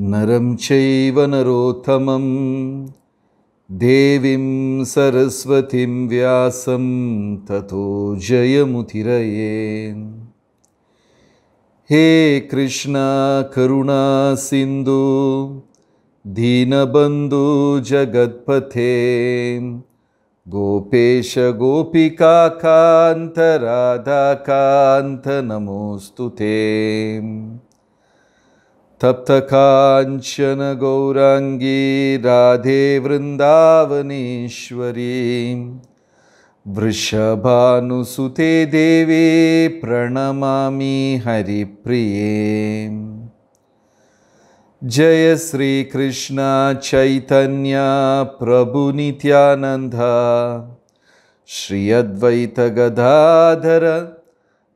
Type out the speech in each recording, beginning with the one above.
नरं चैव नरोत्तमं देवीं सरस्वतीं व्यासं ततो जयमुतिरये हे कृष्णा करुणा सिन्धु कान्त गोपेशगोपिकान्तराधाकान्तनमोऽस्तु ते गौराङ्गी राधे वृन्दावनेश्वरी वृषभानुसुते देवे प्रणमामि हरिप्रिये जय श्रीकृष्णा चैतन्या प्रभुनित्यानन्दा श्रियद्वैतगदाधर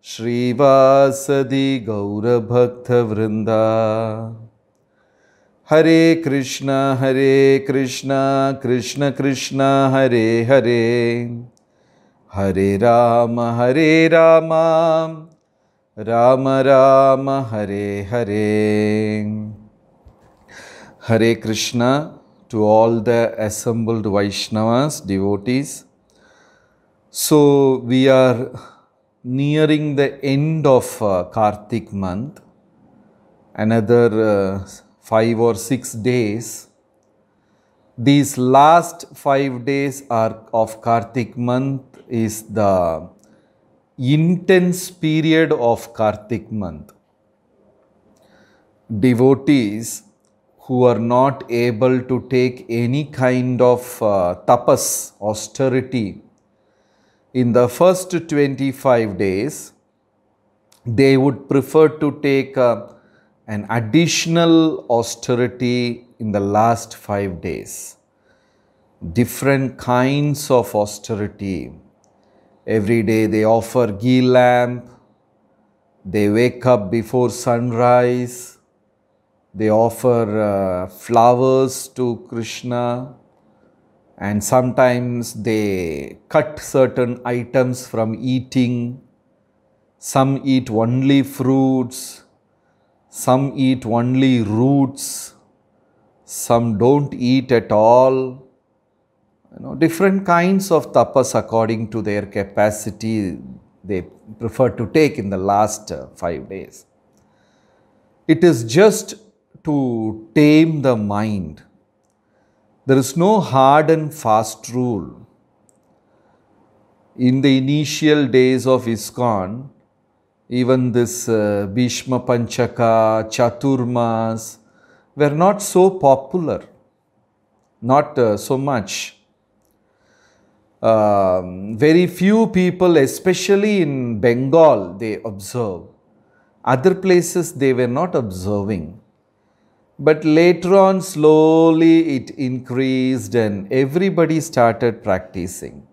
श्रीवासदि गौरभक्तवृन्दा Hare Krishna Hare Krishna Krishna Krishna Hare Hare Hare Rama Hare Rama Rama Rama Hare Hare Hare Krishna to all the assembled Vaishnavas devotees so we are nearing the end of uh, Kartik month, another uh, five or six days. These last five days are of Kartik month is the intense period of Kartik month. Devotees who are not able to take any kind of uh, tapas, austerity, in the first 25 days, they would prefer to take uh, an additional austerity in the last five days. Different kinds of austerity. Every day they offer ghee lamp, they wake up before sunrise, they offer uh, flowers to Krishna, and sometimes they cut certain items from eating. Some eat only fruits, some eat only roots, some don't eat at all. You know, different kinds of tapas according to their capacity they prefer to take in the last uh, five days. It is just to tame the mind there is no hard and fast rule. In the initial days of ISKCON, even this uh, Bhishma Panchaka, Chaturmas were not so popular, not uh, so much. Uh, very few people, especially in Bengal, they observe. Other places they were not observing. But later on, slowly it increased and everybody started practicing.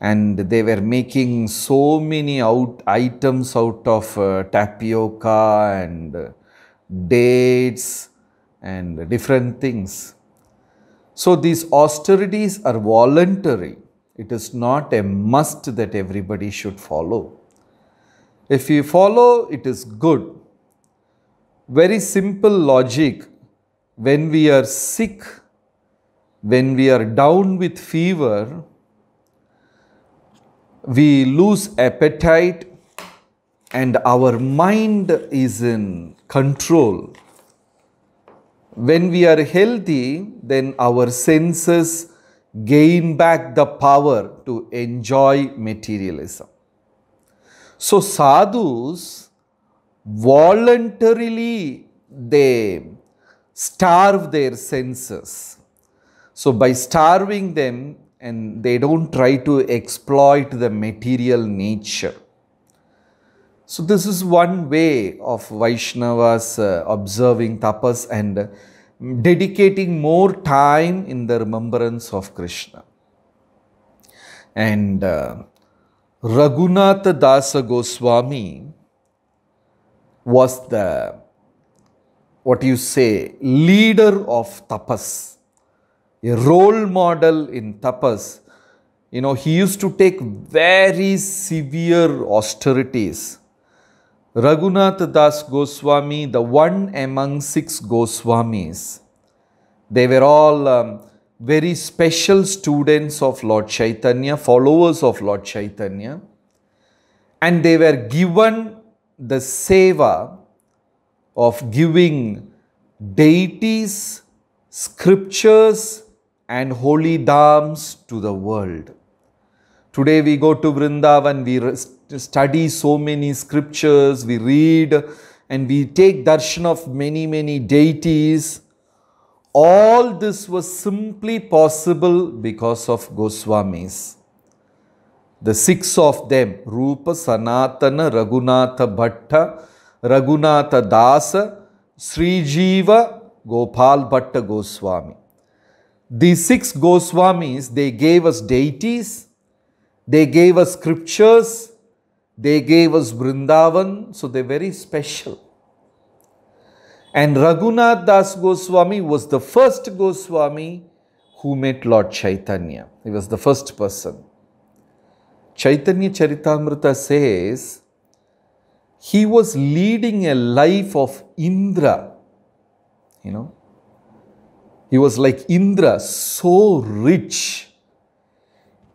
And they were making so many out items out of uh, tapioca and uh, dates and different things. So these austerities are voluntary. It is not a must that everybody should follow. If you follow, it is good very simple logic when we are sick, when we are down with fever, we lose appetite and our mind is in control. When we are healthy, then our senses gain back the power to enjoy materialism. So, sadhus voluntarily they starve their senses. So, by starving them, and they don't try to exploit the material nature. So, this is one way of Vaishnavas uh, observing tapas and dedicating more time in the remembrance of Krishna. And uh, Raghunatha Dasa Goswami was the, what you say, leader of tapas, a role model in tapas. You know, he used to take very severe austerities. Raghunath Das Goswami, the one among six Goswamis, they were all um, very special students of Lord Chaitanya, followers of Lord Chaitanya, and they were given the seva of giving deities, scriptures, and holy dams to the world. Today we go to Vrindavan, we study so many scriptures, we read and we take darshan of many, many deities. All this was simply possible because of Goswamis. The six of them, Rupa, Sanatana, Raghunatha Bhatta, Raghunatha Dasa, Srijiva, Gopal Bhatta Goswami. These six Goswamis, they gave us deities, they gave us scriptures, they gave us Vrindavan, so they're very special. And Raghunath Das Goswami was the first Goswami who met Lord Chaitanya. He was the first person. Chaitanya Charitamrita says, he was leading a life of Indra. You know, he was like Indra, so rich.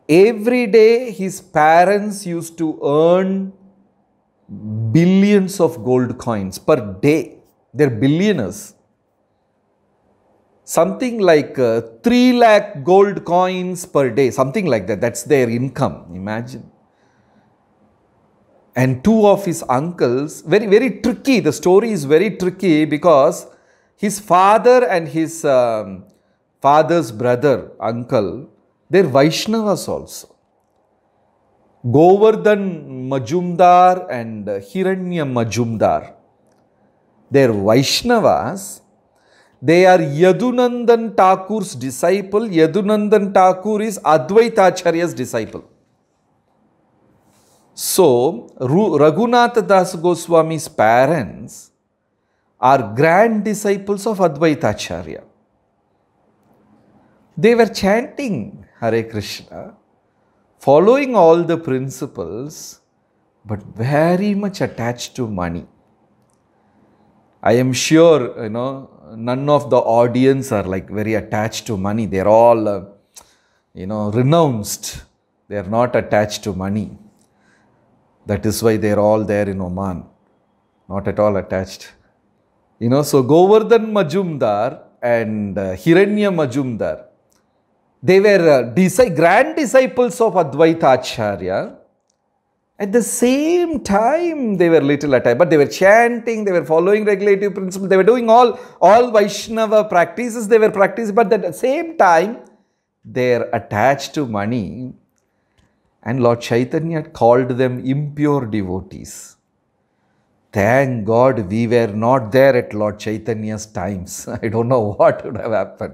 Every day his parents used to earn billions of gold coins per day. They're billionaires something like uh, 3 lakh gold coins per day, something like that. That's their income, imagine. And two of his uncles, very, very tricky. The story is very tricky because his father and his um, father's brother, uncle, they're Vaishnavas also. Govardhan Majumdar and Hiranya Majumdar, they're Vaishnavas they are Yadunandan Thakur's disciple. Yadunandan Thakur is Advaitacharya's disciple. So, Raghunatha Das Goswami's parents are grand disciples of Advaitacharya. They were chanting Hare Krishna, following all the principles, but very much attached to money. I am sure, you know, none of the audience are like very attached to money. They're all, uh, you know, renounced. They're not attached to money. That is why they're all there in Oman, not at all attached. You know, so Govardhan Majumdar and uh, Hiranya Majumdar, they were uh, grand disciples of Advaita Acharya at the same time, they were little attached, but they were chanting, they were following regulative principles, they were doing all, all Vaishnava practices they were practicing, but at the same time, they're attached to money. And Lord Chaitanya called them impure devotees. Thank God we were not there at Lord Chaitanya's times. I don't know what would have happened.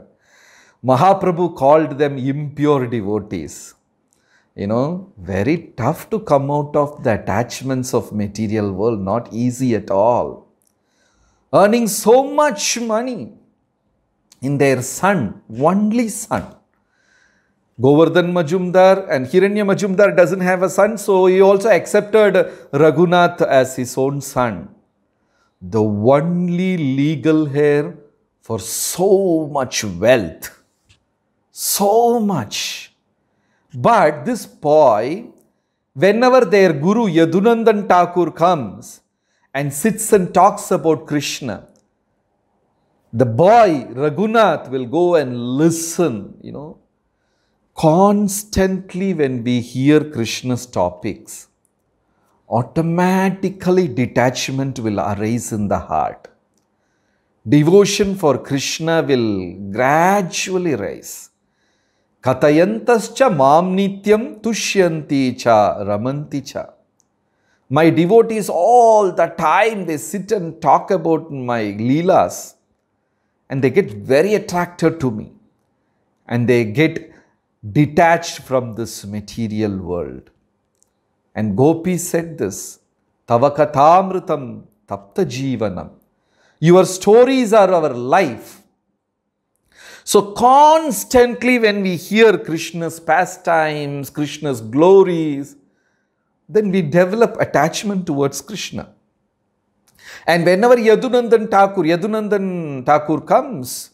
Mahaprabhu called them impure devotees you know, very tough to come out of the attachments of material world, not easy at all. Earning so much money in their son, only son. Govardhan Majumdar and Hiranya Majumdar doesn't have a son, so he also accepted Raghunath as his own son. The only legal heir for so much wealth, so much but this boy, whenever their guru Yadunandan Thakur comes and sits and talks about Krishna, the boy Raghunath will go and listen, you know, constantly when we hear Krishna's topics. Automatically, detachment will arise in the heart. Devotion for Krishna will gradually rise. Katayantascha mam tushyanti cha ramanti cha. My devotees all the time they sit and talk about my leelas and they get very attracted to me and they get detached from this material world. And Gopi said this, Tavakatamritam tapta jivanam. Your stories are our life. So constantly when we hear Krishna's pastimes, Krishna's glories, then we develop attachment towards Krishna. And whenever Yadunandan Thakur, Yadunandan Thakur comes,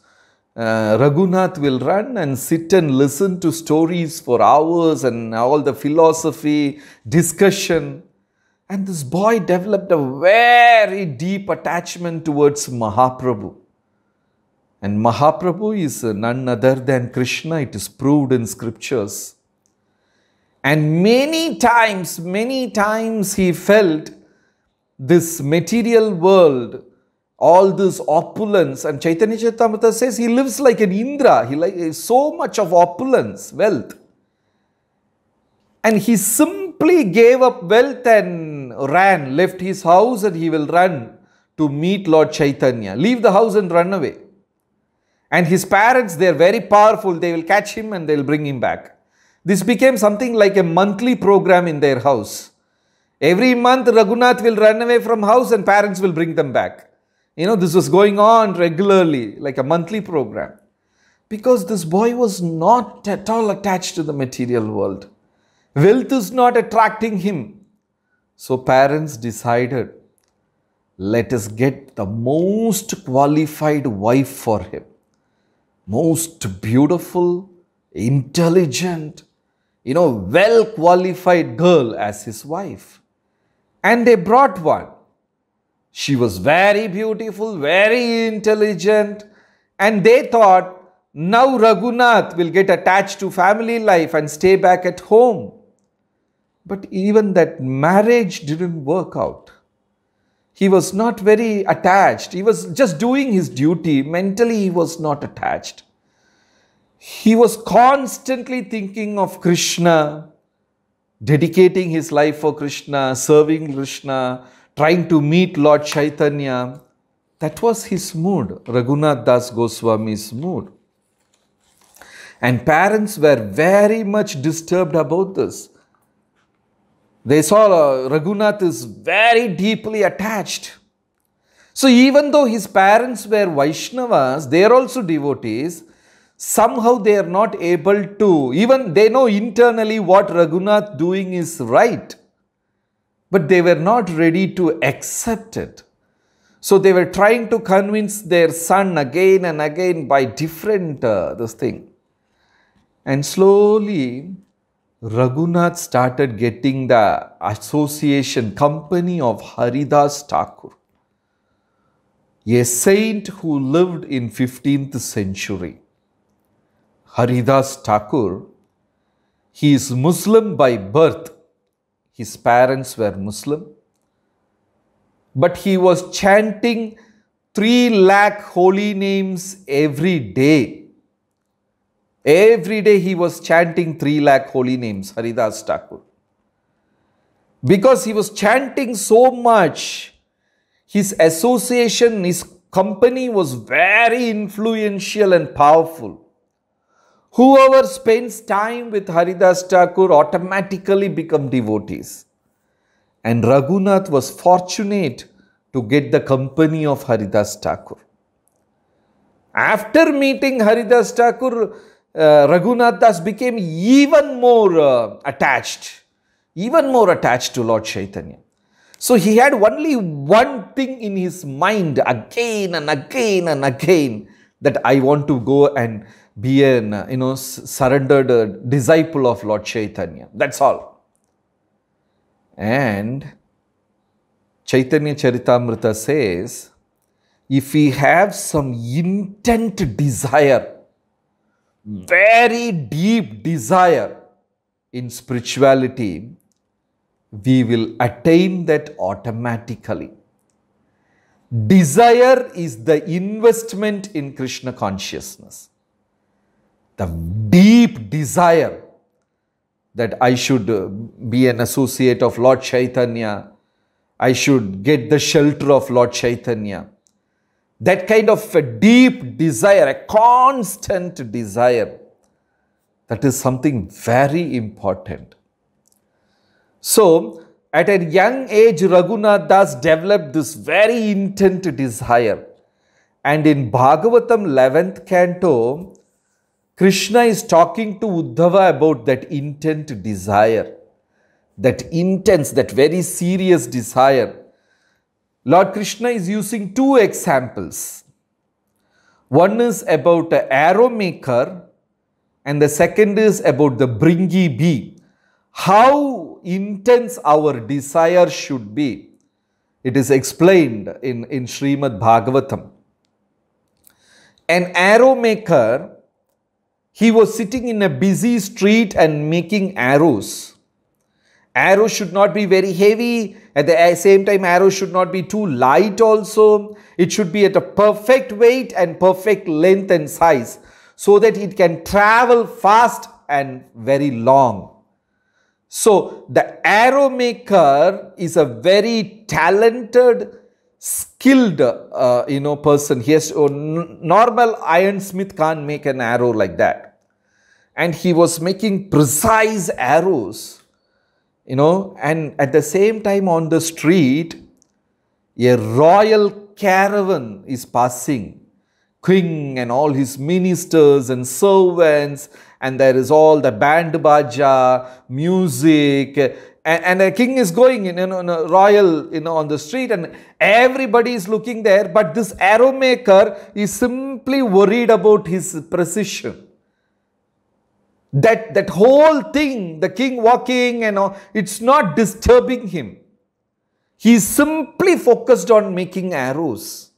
uh, Raghunath will run and sit and listen to stories for hours and all the philosophy, discussion. And this boy developed a very deep attachment towards Mahaprabhu. And Mahaprabhu is none other than Krishna, it is proved in scriptures. And many times, many times he felt this material world, all this opulence. And Chaitanya Chaitamrita says he lives like an Indra. He like so much of opulence, wealth. And he simply gave up wealth and ran, left his house and he will run to meet Lord Chaitanya. Leave the house and run away. And his parents, they're very powerful. They will catch him and they'll bring him back. This became something like a monthly program in their house. Every month, Raghunath will run away from house and parents will bring them back. You know, this was going on regularly, like a monthly program. Because this boy was not at all attached to the material world. Wealth is not attracting him. So parents decided, let us get the most qualified wife for him most beautiful, intelligent, you know, well qualified girl as his wife. And they brought one. She was very beautiful, very intelligent, and they thought now Raghunath will get attached to family life and stay back at home. But even that marriage didn't work out he was not very attached. He was just doing his duty. Mentally, he was not attached. He was constantly thinking of Krishna, dedicating his life for Krishna, serving Krishna, trying to meet Lord Chaitanya. That was his mood, Raghunath Das Goswami's mood. And parents were very much disturbed about this. They saw uh, Raghunath is very deeply attached. So even though his parents were Vaishnavas, they are also devotees. Somehow they are not able to, even they know internally what Raghunath doing is right. But they were not ready to accept it. So they were trying to convince their son again and again by different uh, this thing. And slowly Raghunath started getting the association company of Haridas Thakur, a saint who lived in 15th century. Haridas Thakur, he is Muslim by birth. His parents were Muslim. But he was chanting 3 lakh holy names every day Every day he was chanting 3 lakh holy names, Haridas Thakur. Because he was chanting so much, his association, his company was very influential and powerful. Whoever spends time with Haridas Thakur automatically become devotees. And Raghunath was fortunate to get the company of Haridas Thakur. After meeting Haridas Thakur, uh, Raghunath Das became even more uh, attached, even more attached to Lord Chaitanya. So he had only one thing in his mind again and again and again that I want to go and be an, uh, you know, surrendered uh, disciple of Lord Chaitanya. That's all. And Chaitanya Charitamrita says, if we have some intent desire very deep desire in spirituality, we will attain that automatically. Desire is the investment in Krishna consciousness. The deep desire that I should uh, be an associate of Lord Chaitanya, I should get the shelter of Lord Chaitanya, that kind of a deep desire, a constant desire, that is something very important. So, at a young age, Raghunath Das developed this very intent desire. And in Bhagavatam 11th canto, Krishna is talking to Uddhava about that intent desire, that intense, that very serious desire. Lord Krishna is using two examples. One is about an arrow maker and the second is about the bringi bee. How intense our desire should be. It is explained in, in Srimad Bhagavatam. An arrow maker, he was sitting in a busy street and making arrows. Arrows should not be very heavy. At the same time, arrows should not be too light also. It should be at a perfect weight and perfect length and size so that it can travel fast and very long. So the arrow maker is a very talented, skilled, uh, you know, person. He has, oh, normal ironsmith can't make an arrow like that. And he was making precise arrows you know, and at the same time on the street, a royal caravan is passing. King and all his ministers and servants, and there is all the band baja, music, and, the king is going in, in a royal, you know, on the street, and everybody is looking there, but this arrow maker is simply worried about his precision. That, that whole thing, the king walking and all, it's not disturbing him. He is simply focused on making arrows.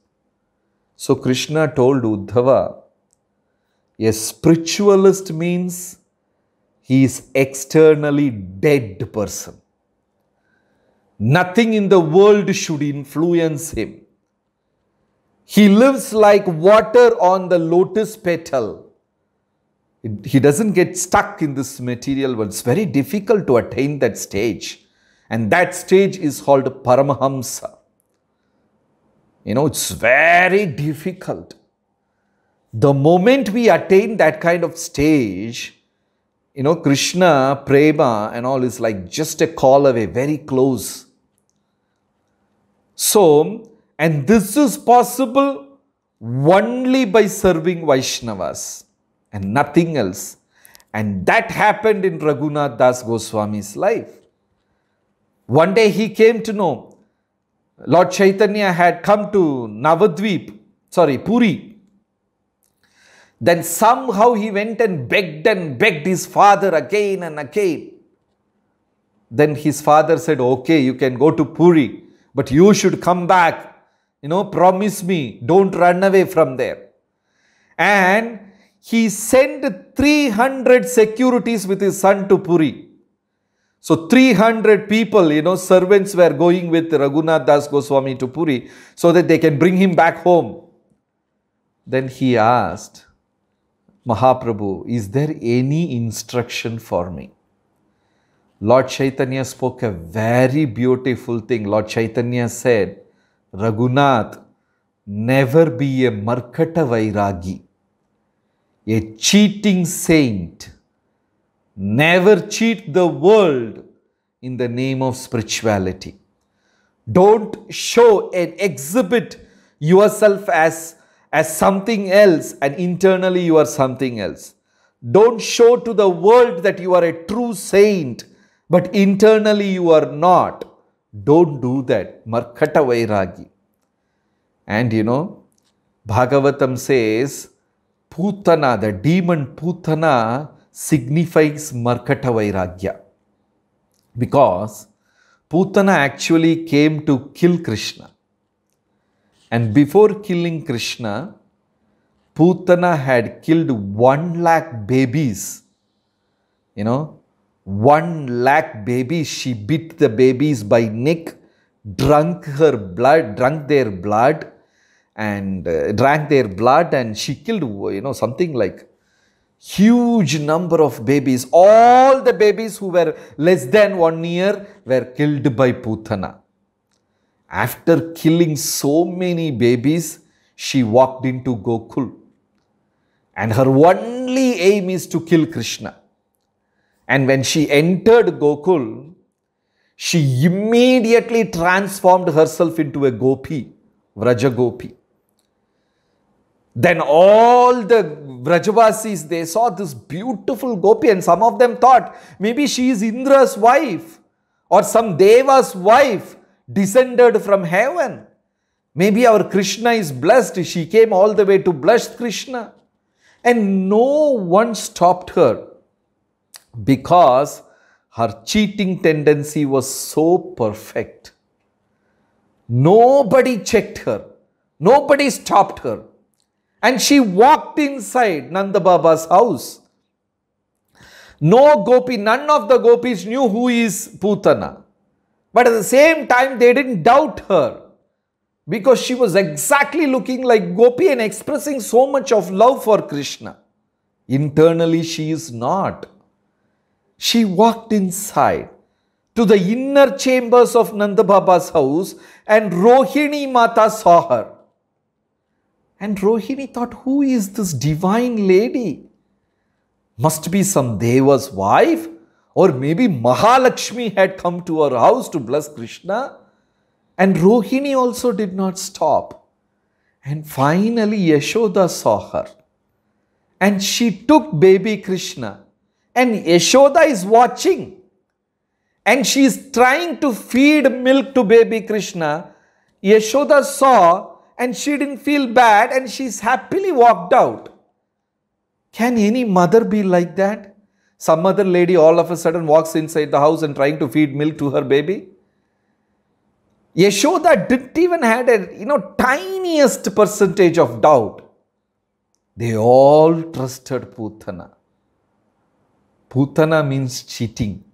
So Krishna told Uddhava, a spiritualist means he is externally dead person. Nothing in the world should influence him. He lives like water on the lotus petal he doesn't get stuck in this material world. It's very difficult to attain that stage. And that stage is called Paramahamsa. You know, it's very difficult. The moment we attain that kind of stage, you know, Krishna, Prema and all is like just a call away, very close. So, and this is possible only by serving Vaishnavas and nothing else. And that happened in Raghunath Das Goswami's life. One day he came to know Lord Chaitanya had come to Navadvip, sorry, Puri. Then somehow he went and begged and begged his father again and again. Then his father said, Okay, you can go to Puri, but you should come back. You know, promise me, don't run away from there. And he sent 300 securities with his son to Puri. So 300 people, you know, servants were going with Raghunath Das Goswami to Puri so that they can bring him back home. Then he asked, Mahaprabhu, is there any instruction for me? Lord Chaitanya spoke a very beautiful thing. Lord Chaitanya said, Raghunath, never be a Markata Vairagi a cheating saint. Never cheat the world in the name of spirituality. Don't show and exhibit yourself as, as something else and internally you are something else. Don't show to the world that you are a true saint, but internally you are not. Don't do that. Markata Vairagi. And you know, Bhagavatam says, Putana, the demon Putana, signifies Markata Vairagya because Putana actually came to kill Krishna. And before killing Krishna, Putana had killed one lakh babies. You know, one lakh babies. She beat the babies by neck, drank her blood, drank their blood, and uh, drank their blood and she killed you know something like huge number of babies all the babies who were less than one year were killed by putana after killing so many babies she walked into gokul and her only aim is to kill krishna and when she entered gokul she immediately transformed herself into a gopi vraja gopi then all the Brajavasis, they saw this beautiful gopi and some of them thought, maybe she is Indra's wife or some Deva's wife descended from heaven. Maybe our Krishna is blessed. She came all the way to bless Krishna. And no one stopped her because her cheating tendency was so perfect. Nobody checked her. Nobody stopped her and she walked inside Nanda Baba's house. No gopi, none of the gopis knew who is Putana. But at the same time, they didn't doubt her because she was exactly looking like gopi and expressing so much of love for Krishna. Internally, she is not. She walked inside to the inner chambers of Nanda Baba's house and Rohini Mata saw her. And Rohini thought, who is this divine lady? Must be some Deva's wife or maybe Mahalakshmi had come to her house to bless Krishna. And Rohini also did not stop. And finally Yashoda saw her. And she took baby Krishna. And Yashoda is watching. And she is trying to feed milk to baby Krishna. Yashoda saw and she didn't feel bad and she's happily walked out. Can any mother be like that? Some other lady all of a sudden walks inside the house and trying to feed milk to her baby. Yashoda didn't even had a you know tiniest percentage of doubt. They all trusted Putana. Putana means cheating.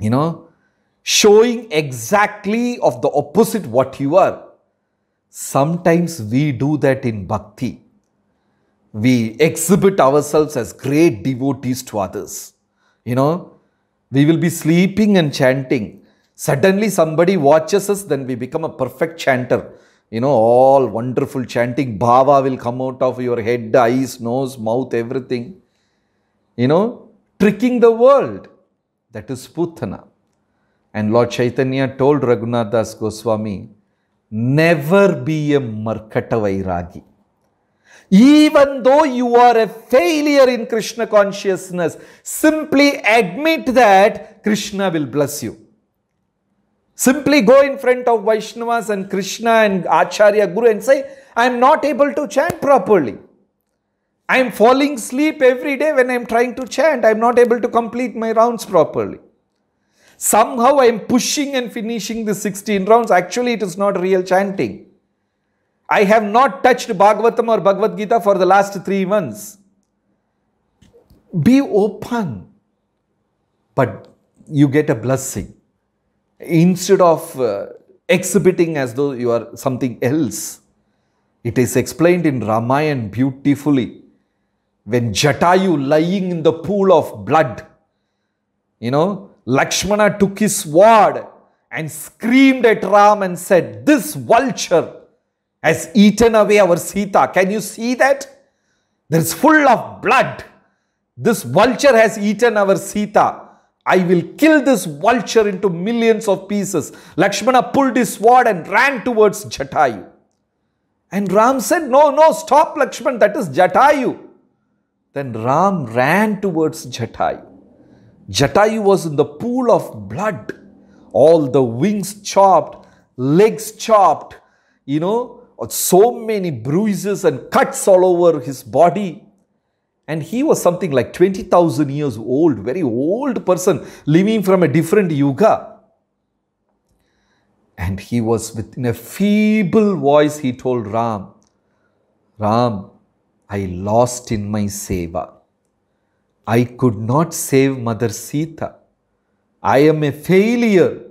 You know, showing exactly of the opposite what you are. Sometimes we do that in bhakti. We exhibit ourselves as great devotees to others. You know, we will be sleeping and chanting. Suddenly somebody watches us, then we become a perfect chanter. You know, all wonderful chanting. Bhava will come out of your head, eyes, nose, mouth, everything. You know, tricking the world. That is Putana. And Lord Chaitanya told Raghunath Das Goswami, never be a Markatavairagi. Even though you are a failure in Krishna consciousness, simply admit that Krishna will bless you. Simply go in front of Vaishnavas and Krishna and Acharya Guru and say, I am not able to chant properly. I am falling asleep every day when I am trying to chant. I am not able to complete my rounds properly. Somehow I am pushing and finishing the 16 rounds. Actually, it is not real chanting. I have not touched Bhagavatam or Bhagavad Gita for the last three months. Be open. But you get a blessing. Instead of uh, exhibiting as though you are something else. It is explained in Ramayana beautifully. When Jatayu lying in the pool of blood, you know, Lakshmana took his sword and screamed at Ram and said, This vulture has eaten away our Sita. Can you see that? There is full of blood. This vulture has eaten our Sita. I will kill this vulture into millions of pieces. Lakshmana pulled his sword and ran towards Jatayu. And Ram said, No, no, stop, Lakshman, that is Jatayu. Then Ram ran towards Jatayu. Jatayu was in the pool of blood. All the wings chopped, legs chopped, you know, so many bruises and cuts all over his body. And he was something like 20,000 years old, very old person living from a different yuga. And he was within a feeble voice, he told Ram, Ram, I lost in my seva. I could not save Mother Sita. I am a failure.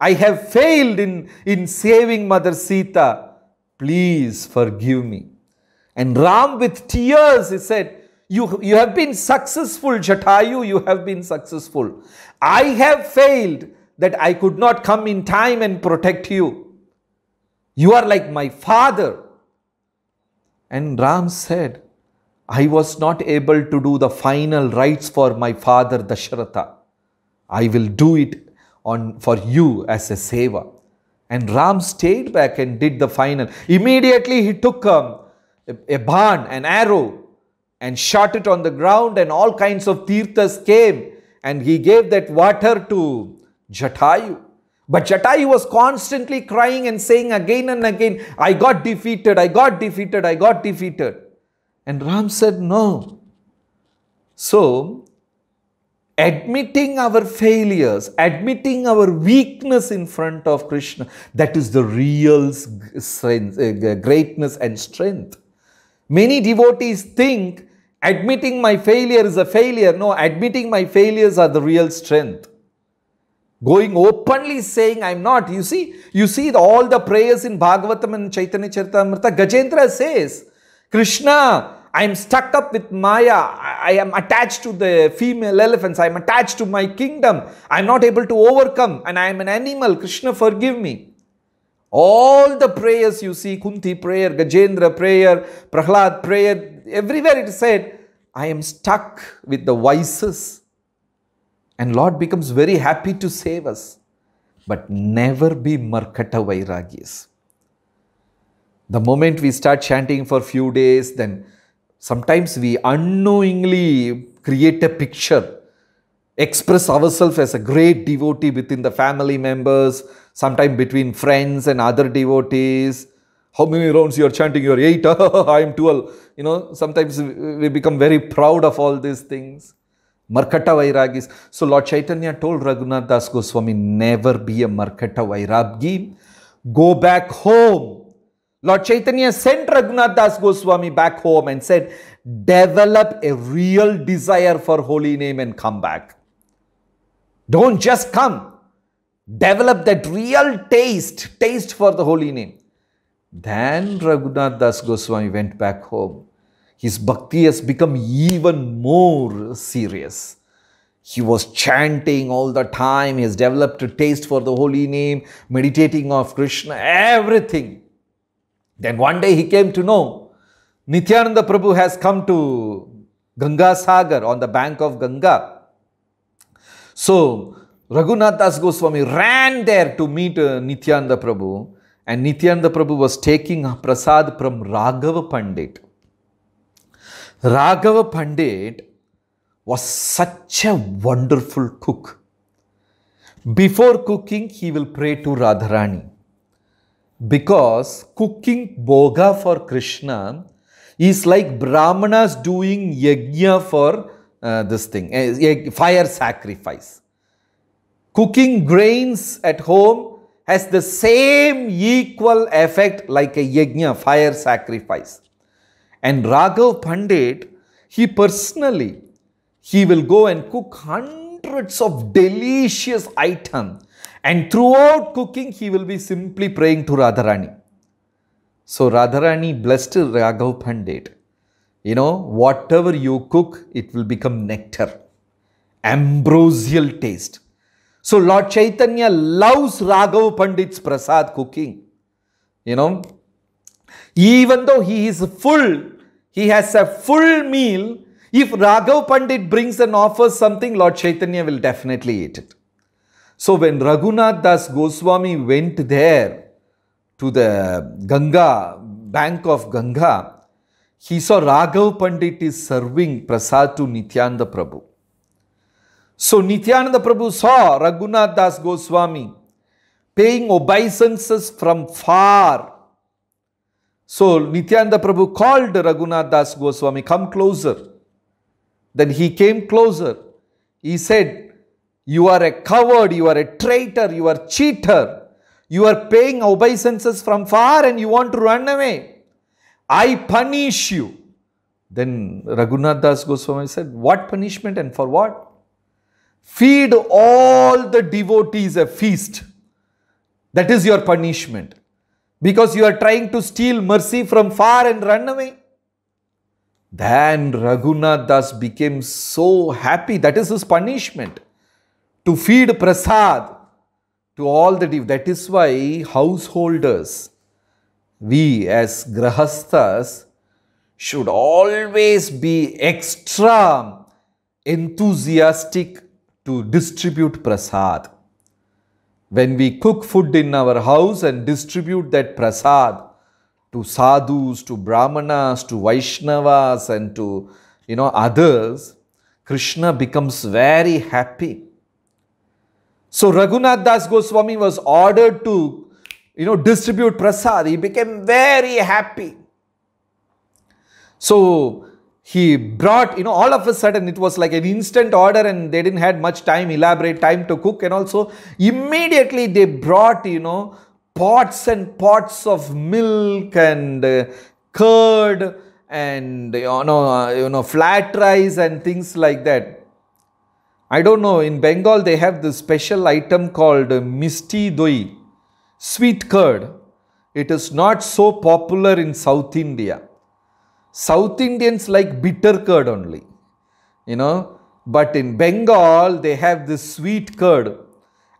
I have failed in, in saving Mother Sita. Please forgive me. And Ram, with tears, he said, you, you have been successful, Jatayu, you have been successful. I have failed that I could not come in time and protect you. You are like my father. And Ram said, I was not able to do the final rites for my father Dasharatha. I will do it on, for you as a seva. And Ram stayed back and did the final. Immediately he took um, a, a barn, an arrow, and shot it on the ground, and all kinds of tirthas came, and he gave that water to Jatayu. But Jatayu was constantly crying and saying again and again, I got defeated, I got defeated, I got defeated. And Ram said, No. So, admitting our failures, admitting our weakness in front of Krishna, that is the real strength, uh, greatness and strength. Many devotees think admitting my failure is a failure. No, admitting my failures are the real strength. Going openly saying I'm not. You see, you see all the prayers in Bhagavatam and Chaitanya Charitamrita. Gajendra says, Krishna, I am stuck up with Maya. I am attached to the female elephants. I am attached to my kingdom. I am not able to overcome and I am an animal. Krishna, forgive me. All the prayers you see, Kunti prayer, Gajendra prayer, Prahlad prayer, everywhere it is said, I am stuck with the vices. And Lord becomes very happy to save us. But never be Markata Vairagis. The moment we start chanting for few days, then Sometimes we unknowingly create a picture, express ourselves as a great devotee within the family members, sometimes between friends and other devotees. How many rounds you are chanting? You are 8, I am 12. You know, sometimes we become very proud of all these things. Markata Vairagis. So Lord Chaitanya told Raghunath Das Goswami, never be a Markata Vairagi. Go back home Lord Chaitanya sent Raghunath Das Goswami back home and said, Develop a real desire for holy name and come back. Don't just come. Develop that real taste, taste for the holy name. Then Raghunath Das Goswami went back home. His bhakti has become even more serious. He was chanting all the time. He has developed a taste for the holy name, meditating of Krishna, everything. Then one day he came to know Nityananda Prabhu has come to Ganga Sagar on the bank of Ganga. So Raghunath Das Goswami ran there to meet uh, Nityananda Prabhu and Nityananda Prabhu was taking prasad from Raghava Pandit. Raghava Pandit was such a wonderful cook. Before cooking, he will pray to Radharani. Because cooking boga for Krishna is like Brahmanas doing yajna for uh, this thing, a eh, eh, fire sacrifice. Cooking grains at home has the same equal effect like a yajna, fire sacrifice. And Raghav Pandit, he personally, he will go and cook hundreds of delicious items and throughout cooking, he will be simply praying to Radharani. So Radharani blessed Raghav Pandit. You know, whatever you cook, it will become nectar, ambrosial taste. So Lord Chaitanya loves Raghav Pandit's prasad cooking. You know, even though he is full, he has a full meal. If Raghav Pandit brings and offers something, Lord Chaitanya will definitely eat it. So when Raghunath Das Goswami went there to the Ganga, bank of Ganga, he saw Raghav Pandit is serving prasad to Nityananda Prabhu. So Nityananda Prabhu saw Raghunath Das Goswami paying obeisances from far. So Nityananda Prabhu called Raghunath Das Goswami, come closer. Then he came closer. He said, you are a coward, you are a traitor, you are a cheater. You are paying obeisances from far and you want to run away. I punish you. Then Raghunath Das Goswami said, What punishment and for what? Feed all the devotees a feast. That is your punishment. Because you are trying to steal mercy from far and run away. Then Raghunath Das became so happy. That is his punishment to feed prasad to all the dev. That is why householders, we as grahasthas, should always be extra enthusiastic to distribute prasad. When we cook food in our house and distribute that prasad to sadhus, to brahmanas, to Vaishnavas and to you know others, Krishna becomes very happy so Raghunath Das Goswami was ordered to, you know, distribute prasad. He became very happy. So he brought, you know, all of a sudden it was like an instant order and they didn't had much time, elaborate time to cook. And also immediately they brought, you know, pots and pots of milk and uh, curd and, you know, uh, you know, flat rice and things like that I don't know, in Bengal they have this special item called misti doi, sweet curd. It is not so popular in South India. South Indians like bitter curd only, you know. But in Bengal, they have this sweet curd.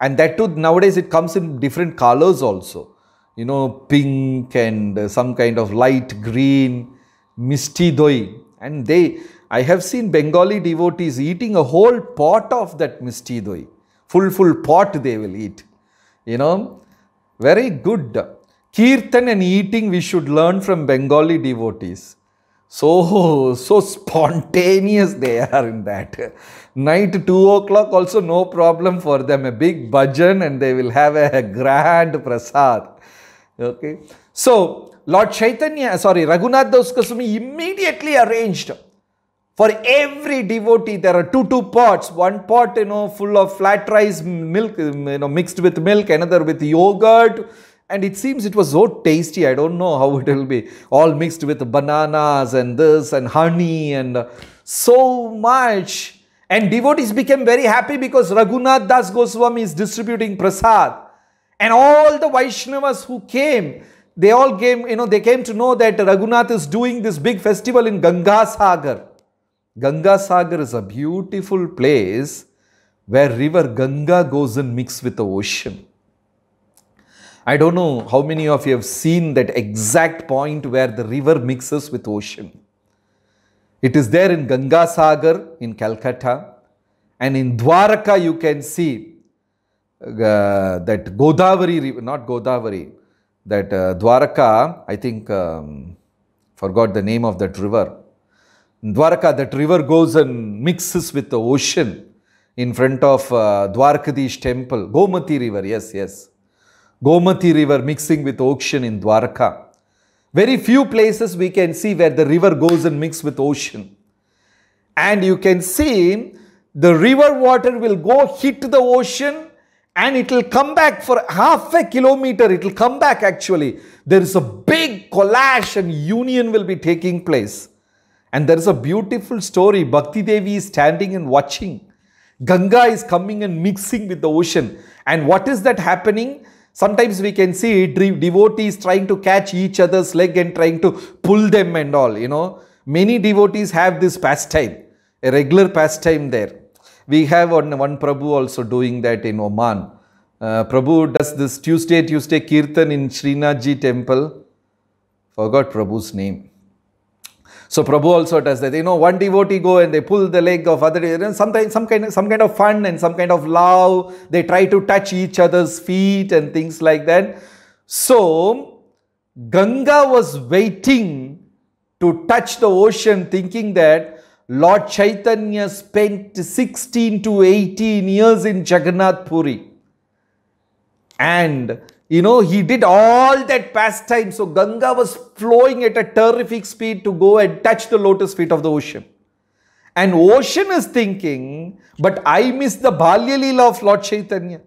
And that too, nowadays it comes in different colors also. You know, pink and some kind of light green, misti doi. And they, I have seen Bengali devotees eating a whole pot of that misti doi. Full, full pot they will eat. You know, very good. Kirtan and eating we should learn from Bengali devotees. So, so spontaneous they are in that. Night 2 o'clock also no problem for them. A big bhajan and they will have a grand prasad. Okay. So, Lord Chaitanya, sorry, Raghunath Das Goswami immediately arranged for every devotee, there are two two pots. One pot, you know, full of flat rice milk, you know, mixed with milk. Another with yogurt. And it seems it was so tasty. I don't know how it will be. All mixed with bananas and this and honey and so much. And devotees became very happy because Raghunath Das Goswami is distributing prasad. And all the Vaishnavas who came, they all came, you know, they came to know that Raghunath is doing this big festival in Ganga Sagar. Ganga Sagar is a beautiful place where river Ganga goes and mix with the ocean. I don't know how many of you have seen that exact point where the river mixes with ocean. It is there in Ganga Sagar in Calcutta and in Dwaraka you can see uh, that Godavari river, not Godavari, that uh, Dwaraka, I think, um, forgot the name of that river Dwarka, that river goes and mixes with the ocean in front of uh, Dwarkadish temple. Gomati river, yes, yes. Gomati river mixing with ocean in Dwarka. Very few places we can see where the river goes and mix with ocean. And you can see the river water will go hit the ocean and it will come back for half a kilometer. It will come back actually. There is a big collage and union will be taking place. And there is a beautiful story. Bhakti Devi is standing and watching. Ganga is coming and mixing with the ocean. And what is that happening? Sometimes we can see devotees trying to catch each other's leg and trying to pull them and all, you know. Many devotees have this pastime, a regular pastime there. We have one, one Prabhu also doing that in Oman. Uh, Prabhu does this Tuesday, Tuesday kirtan in Srinathji temple. Forgot Prabhu's name. So Prabhu also does that. You know, one devotee go and they pull the leg of other devotee. Sometimes some kind of some kind of fun and some kind of love. They try to touch each other's feet and things like that. So Ganga was waiting to touch the ocean, thinking that Lord Chaitanya spent 16 to 18 years in Jagannath Puri. And you know, he did all that pastime. So Ganga was flowing at a terrific speed to go and touch the lotus feet of the ocean. And ocean is thinking, but I miss the Bhalya Leela of Lord Chaitanya.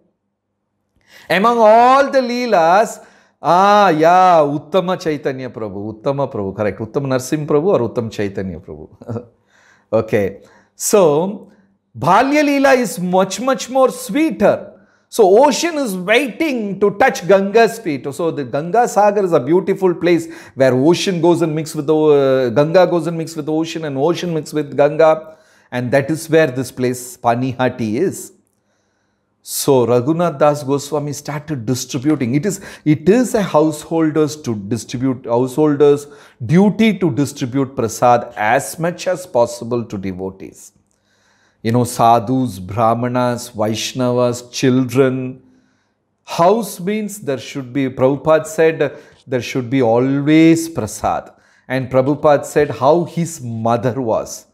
Among all the Leelas, ah, yeah, Uttama Chaitanya Prabhu, Uttama Prabhu, correct. Uttama Narsim Prabhu or Uttama Chaitanya Prabhu. okay. So, Bhalya Leela is much, much more sweeter. So ocean is waiting to touch Ganga's feet. So the Ganga Sagar is a beautiful place where ocean goes and mix with the uh, Ganga goes and mix with ocean and ocean mix with Ganga. And that is where this place Panihati is. So Raghunath Das Goswami started distributing. It is, it is a householder's to distribute householders duty to distribute prasad as much as possible to devotees you know, sadhus, brahmanas, Vaishnavas, children. House means there should be, Prabhupada said, there should be always prasad. And Prabhupada said how his mother was.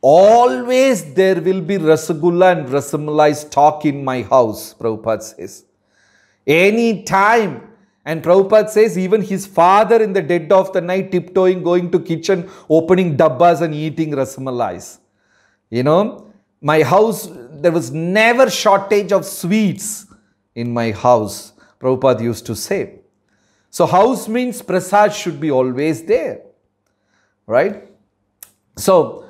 Always there will be rasagulla and rasamalai stock in my house, Prabhupada says. Any time. And Prabhupada says even his father in the dead of the night tiptoeing, going to kitchen, opening dabbas and eating rasamalais. You know, my house, there was never shortage of sweets in my house, Prabhupada used to say. So house means prasad should be always there, right? So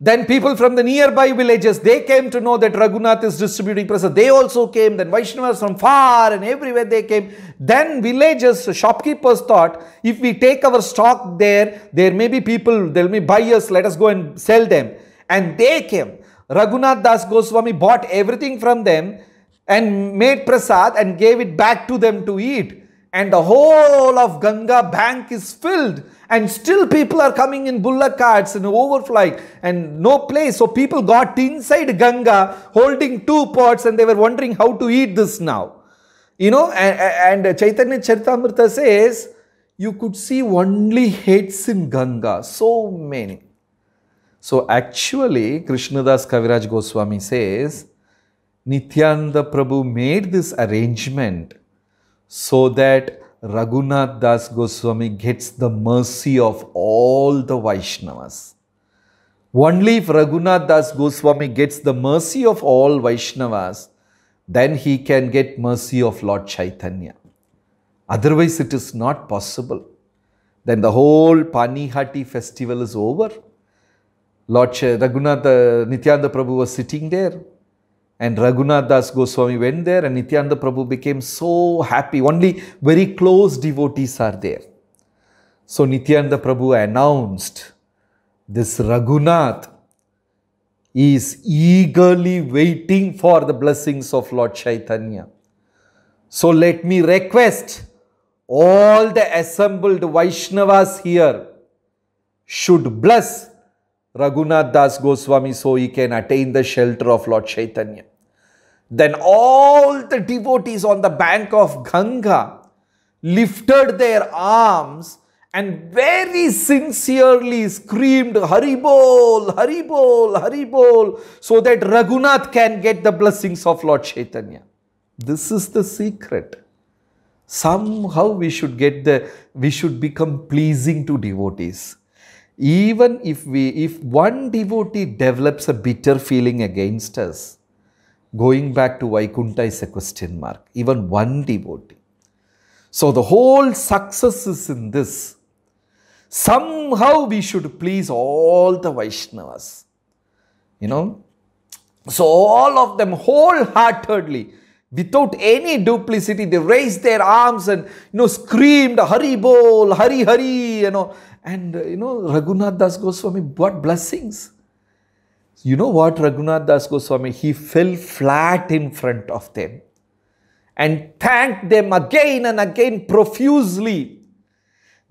then people from the nearby villages, they came to know that Raghunath is distributing prasad. They also came. Then Vaishnavas from far and everywhere they came. Then villages, shopkeepers thought, if we take our stock there, there may be people, they'll be buyers, let us go and sell them. And they came. Raghunath Das Goswami bought everything from them and made prasad and gave it back to them to eat. And the whole of Ganga bank is filled, and still people are coming in bullock carts and overflowing, and no place. So people got inside Ganga holding two pots, and they were wondering how to eat this now. You know, and, and Chaitanya Charitamrita says, You could see only heads in Ganga, so many. So actually, Krishnadas Kaviraj Goswami says, Nityananda Prabhu made this arrangement so that Raghunath Das Goswami gets the mercy of all the Vaishnavas. Only if Raghunath Das Goswami gets the mercy of all Vaishnavas, then he can get mercy of Lord Chaitanya. Otherwise, it is not possible. Then the whole Panihati festival is over. Lord Raghunatha uh, Nityananda Prabhu was sitting there and Raghunath Das Goswami went there and Nityananda Prabhu became so happy. Only very close devotees are there. So Nityananda Prabhu announced this Raghunath is eagerly waiting for the blessings of Lord Chaitanya. So let me request all the assembled Vaishnavas here should bless Raghunath Das Goswami so he can attain the shelter of Lord Chaitanya. Then all the devotees on the bank of Ganga lifted their arms and very sincerely screamed Haribol, Haribol, Haribol so that Raghunath can get the blessings of Lord Chaitanya. This is the secret. Somehow we should get the, we should become pleasing to devotees even if we if one devotee develops a bitter feeling against us going back to Vaikunta is a question mark, even one devotee. So the whole success is in this. Somehow we should please all the Vaishnavas. You know? So all of them wholeheartedly, without any duplicity, they raised their arms and, you know, screamed, Hari Bol, Hari Hari, you know, and uh, you know, Raghunath Das Goswami, what blessings! You know what, Raghunath Das Goswami, he fell flat in front of them and thanked them again and again profusely.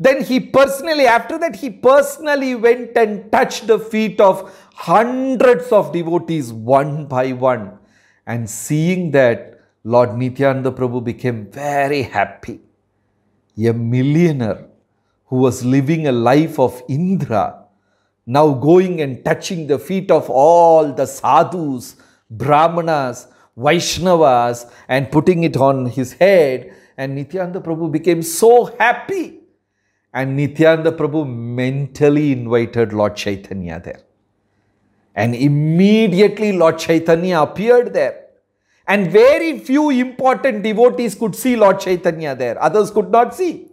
Then he personally, after that, he personally went and touched the feet of hundreds of devotees one by one. And seeing that, Lord Nityananda Prabhu became very happy. A millionaire who was living a life of Indra, now going and touching the feet of all the sadhus, brahmanas, Vaishnavas and putting it on his head. And Nityananda Prabhu became so happy. And Nityananda Prabhu mentally invited Lord Chaitanya there. And immediately Lord Chaitanya appeared there. And very few important devotees could see Lord Chaitanya there. Others could not see.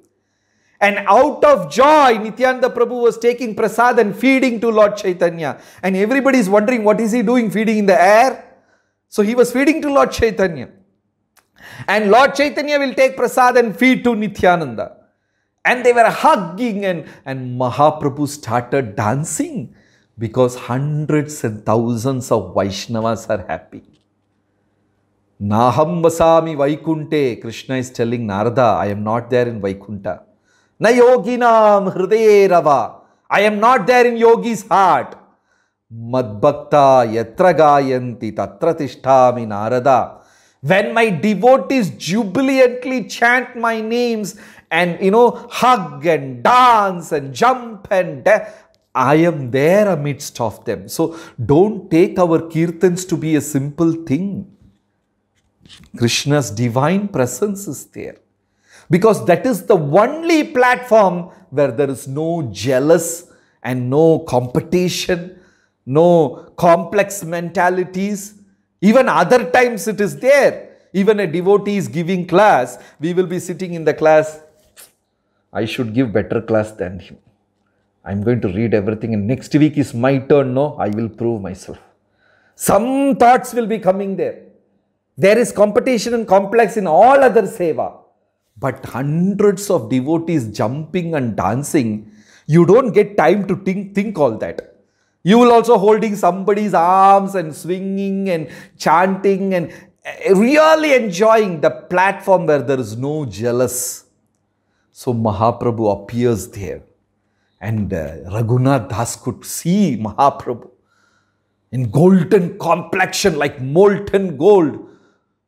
And out of joy, Nityananda Prabhu was taking prasad and feeding to Lord Chaitanya. And everybody is wondering, what is he doing feeding in the air? So he was feeding to Lord Chaitanya. And Lord Chaitanya will take prasad and feed to Nityananda. And they were hugging and, and Mahaprabhu started dancing because hundreds and thousands of Vaishnavas are happy. Naham Vasami Vaikunte, Krishna is telling Narada, I am not there in Vaikunta. Na yoginam hrideyerava. I am not there in yogi's heart. Madbhakta yatragayanti tatratishthami narada. When my devotees jubilantly chant my names and you know hug and dance and jump and eh, I am there amidst of them. So don't take our kirtans to be a simple thing. Krishna's divine presence is there because that is the only platform where there is no jealous and no competition, no complex mentalities. Even other times it is there. Even a devotee is giving class, we will be sitting in the class. I should give better class than him. I'm going to read everything and next week is my turn. No, I will prove myself. Some thoughts will be coming there. There is competition and complex in all other seva but hundreds of devotees jumping and dancing, you don't get time to think, think all that. You will also holding somebody's arms and swinging and chanting and eh, really enjoying the platform where there is no jealous. So Mahaprabhu appears there and uh, Raghunath Das could see Mahaprabhu in golden complexion like molten gold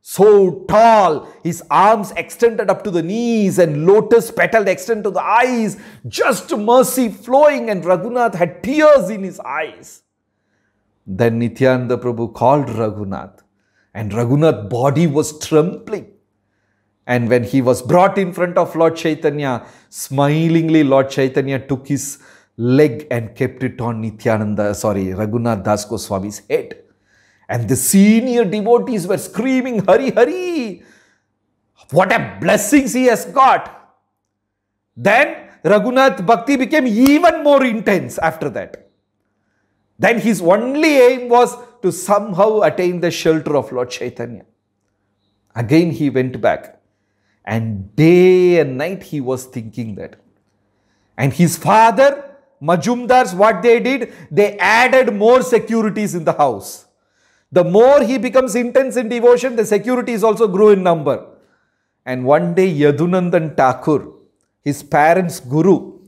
so tall, his arms extended up to the knees and lotus petal extended to the eyes, just mercy flowing, and Raghunath had tears in his eyes. Then Nityananda Prabhu called Raghunath, and Raghunath's body was trembling. And when he was brought in front of Lord Chaitanya, smilingly Lord Chaitanya took his leg and kept it on Nityananda, sorry, Raghunath Das Goswami's head. And the senior devotees were screaming, Hari, Hari! What a blessings he has got! Then Raghunath Bhakti became even more intense after that. Then his only aim was to somehow attain the shelter of Lord Chaitanya. Again he went back and day and night he was thinking that. And his father, Majumdars, what they did, they added more securities in the house. The more he becomes intense in devotion, the securities also grew in number. And one day Yadunandan Thakur, his parents' guru,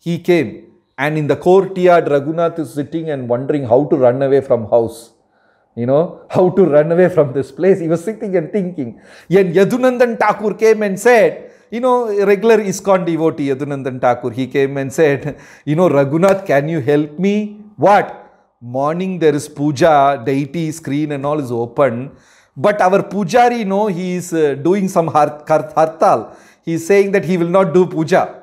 he came and in the courtyard Raghunath is sitting and wondering how to run away from house. You know, how to run away from this place. He was sitting and thinking. And Yadunandan Thakur came and said, you know, regular ISKCON devotee Yadunandan Thakur, he came and said, you know, Raghunath, can you help me? What? morning there is puja, deity screen and all is open. But our pujari, you know, he is uh, doing some hart, hartal. He is saying that he will not do puja.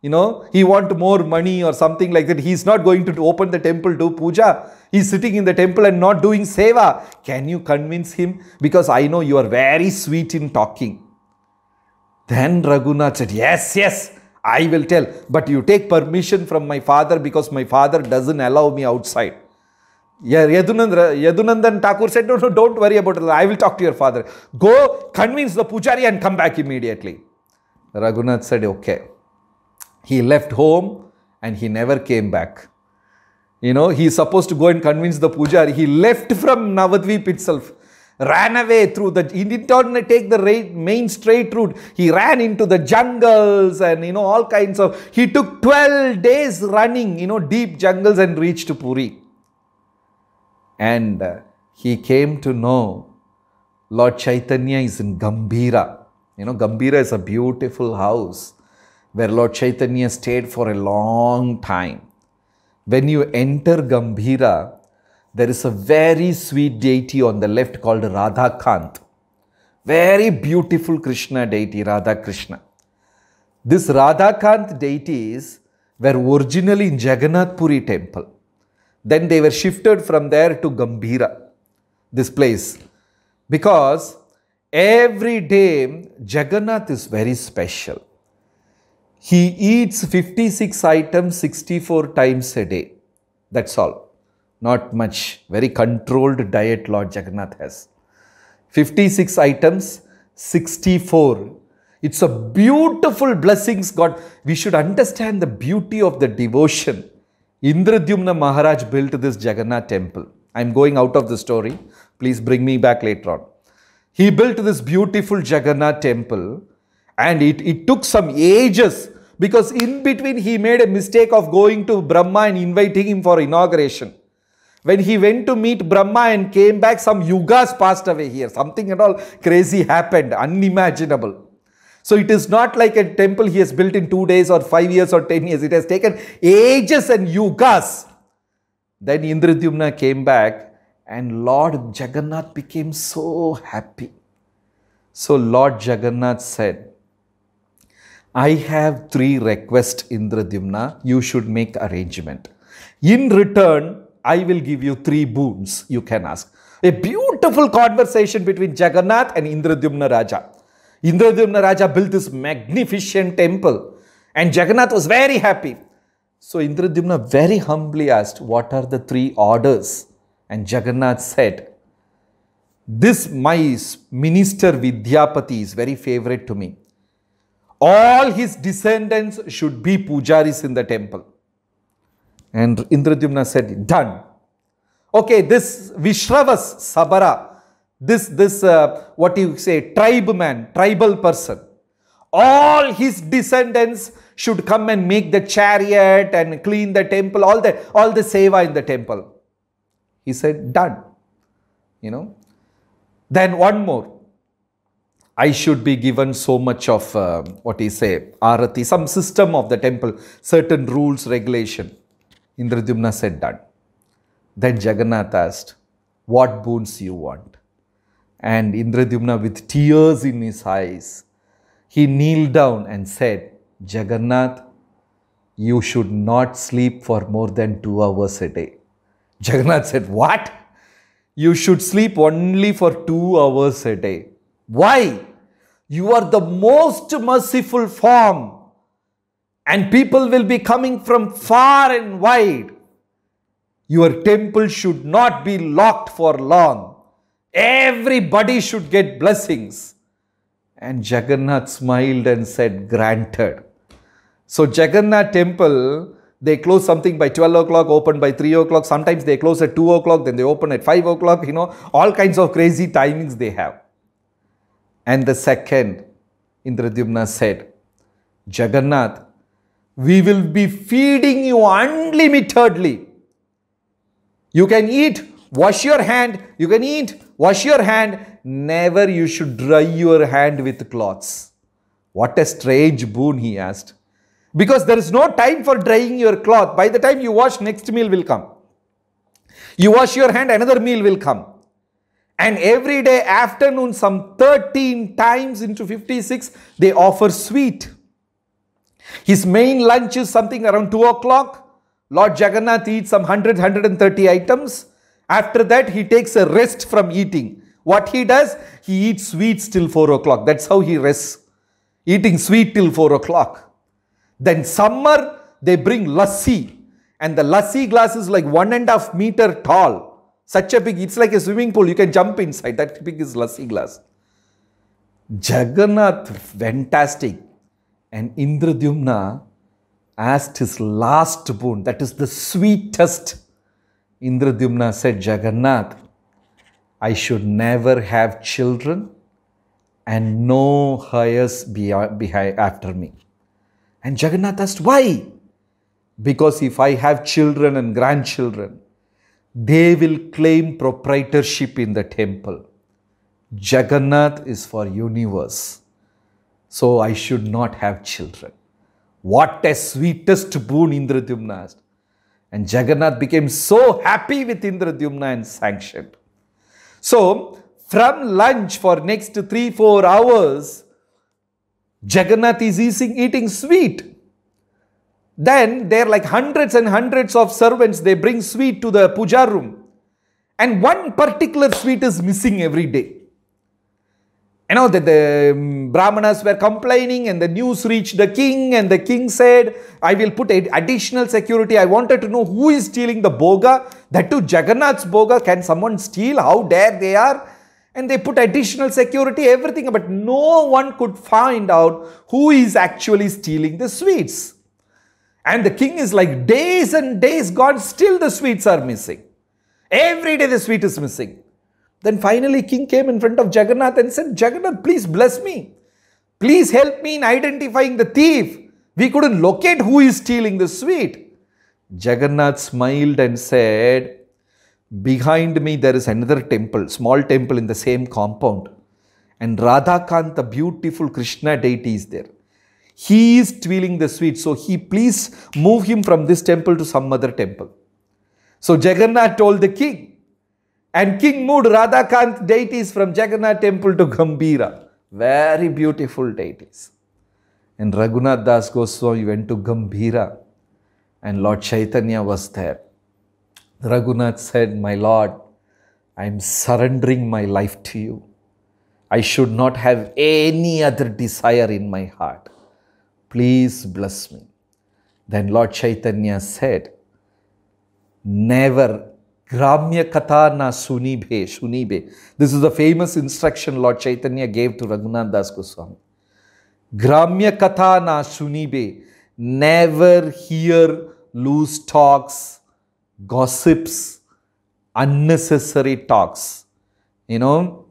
You know, he want more money or something like that. He is not going to open the temple, do puja. He is sitting in the temple and not doing seva. Can you convince him? Because I know you are very sweet in talking. Then Raghunath said, yes, yes, I will tell. But you take permission from my father because my father doesn't allow me outside. Yeah, Yadunandra, Yadunandan Thakur said, No, no, don't worry about it. I will talk to your father. Go convince the Pujari and come back immediately. Raghunath said, Okay. He left home and he never came back. You know, he is supposed to go and convince the Pujari. He left from Navadvip itself, ran away through the, he did not take the main straight route. He ran into the jungles and, you know, all kinds of, he took 12 days running, you know, deep jungles and reached Puri. And uh, he came to know Lord Chaitanya is in Gambira. You know, Gambira is a beautiful house where Lord Chaitanya stayed for a long time. When you enter Gambira, there is a very sweet deity on the left called Radha Kant. Very beautiful Krishna deity, Radha Krishna. This Radha Kant deities were originally in Jagannath Puri temple. Then they were shifted from there to Gambira, this place. Because every day Jagannath is very special. He eats 56 items 64 times a day. That's all. Not much. Very controlled diet Lord Jagannath has. 56 items, 64. It's a beautiful blessings God. We should understand the beauty of the devotion Indradyumna Maharaj built this Jagannath temple. I'm going out of the story. Please bring me back later on. He built this beautiful Jagannath temple and it, it took some ages because in between he made a mistake of going to Brahma and inviting him for inauguration. When he went to meet Brahma and came back, some yugas passed away here. Something at all crazy happened, unimaginable. So it is not like a temple he has built in two days or five years or ten years. It has taken ages and yugas. Then Indradyumna came back and Lord Jagannath became so happy. So Lord Jagannath said, I have three requests, Indradyumna. You should make arrangement. In return, I will give you three boons you can ask. A beautiful conversation between Jagannath and Indradyumna Raja. Indradyumna Raja built this magnificent temple and Jagannath was very happy. So Indradyumna very humbly asked, what are the three orders? And Jagannath said, this my minister Vidyapati is very favorite to me. All his descendants should be pujaris in the temple. And Indradyumna said, done. Okay, this Vishravas Sabara, this, this uh, what you say, tribe man, tribal person. All his descendants should come and make the chariot and clean the temple, all the, all the seva in the temple. He said, done. You know. Then one more. I should be given so much of uh, what he say, arati, some system of the temple, certain rules, regulation. Indradyumna said, done. Then Jagannath asked, what boons you want? And Indradumna, with tears in his eyes, he kneeled down and said, Jagannath, you should not sleep for more than two hours a day. Jagannath said, What? You should sleep only for two hours a day. Why? You are the most merciful form, and people will be coming from far and wide. Your temple should not be locked for long. Everybody should get blessings. And Jagannath smiled and said, Granted. So, Jagannath temple, they close something by 12 o'clock, open by 3 o'clock. Sometimes they close at 2 o'clock, then they open at 5 o'clock. You know, all kinds of crazy timings they have. And the second, Indradyumna said, Jagannath, we will be feeding you unlimitedly. You can eat, wash your hand, you can eat, Wash your hand. Never you should dry your hand with cloths. What a strange boon, he asked. Because there is no time for drying your cloth. By the time you wash, next meal will come. You wash your hand, another meal will come. And every day afternoon, some 13 times into 56, they offer sweet. His main lunch is something around 2 o'clock. Lord Jagannath eats some 100, 130 items. After that, he takes a rest from eating. What he does? He eats sweets till 4 o'clock. That's how he rests. Eating sweet till 4 o'clock. Then summer, they bring lassi. And the lassi glass is like one and a half meter tall. Such a big, it's like a swimming pool. You can jump inside. That big is lassi glass. Jagannath, fantastic. And Indra Indradyumna asked his last boon. That is the sweetest Indradumna said, Jagannath, I should never have children and no heirs be, be after me. And Jagannath asked, Why? Because if I have children and grandchildren, they will claim proprietorship in the temple. Jagannath is for universe. So I should not have children. What a sweetest boon, Indradumna asked. And Jagannath became so happy with Indradyumna and sanctioned. So, from lunch for next 3-4 hours, Jagannath is eating, eating sweet. Then there are like hundreds and hundreds of servants, they bring sweet to the puja room. And one particular sweet is missing every day you know that the um, brahmanas were complaining and the news reached the king and the king said i will put additional security i wanted to know who is stealing the boga that to jagannath's boga can someone steal how dare they are and they put additional security everything but no one could find out who is actually stealing the sweets and the king is like days and days gone still the sweets are missing every day the sweet is missing then finally, king came in front of Jagannath and said, Jagannath, please bless me. Please help me in identifying the thief. We couldn't locate who is stealing the sweet. Jagannath smiled and said, Behind me there is another temple, small temple in the same compound. And Radhakant, the beautiful Krishna deity is there. He is stealing the sweet. So he please move him from this temple to some other temple. So Jagannath told the king, and King moved Radhakant deities from Jagannath temple to Gambira. Very beautiful deities. And Raghunath Das Goswami went to Gambira and Lord Chaitanya was there. Raghunath said, My Lord, I am surrendering my life to you. I should not have any other desire in my heart. Please bless me. Then Lord Chaitanya said, Never Gramya Katha Na suni be. This is the famous instruction Lord Chaitanya gave to Raghunath Das Goswami. Gramya Katha Na be. Never hear loose talks, gossips, unnecessary talks. You know,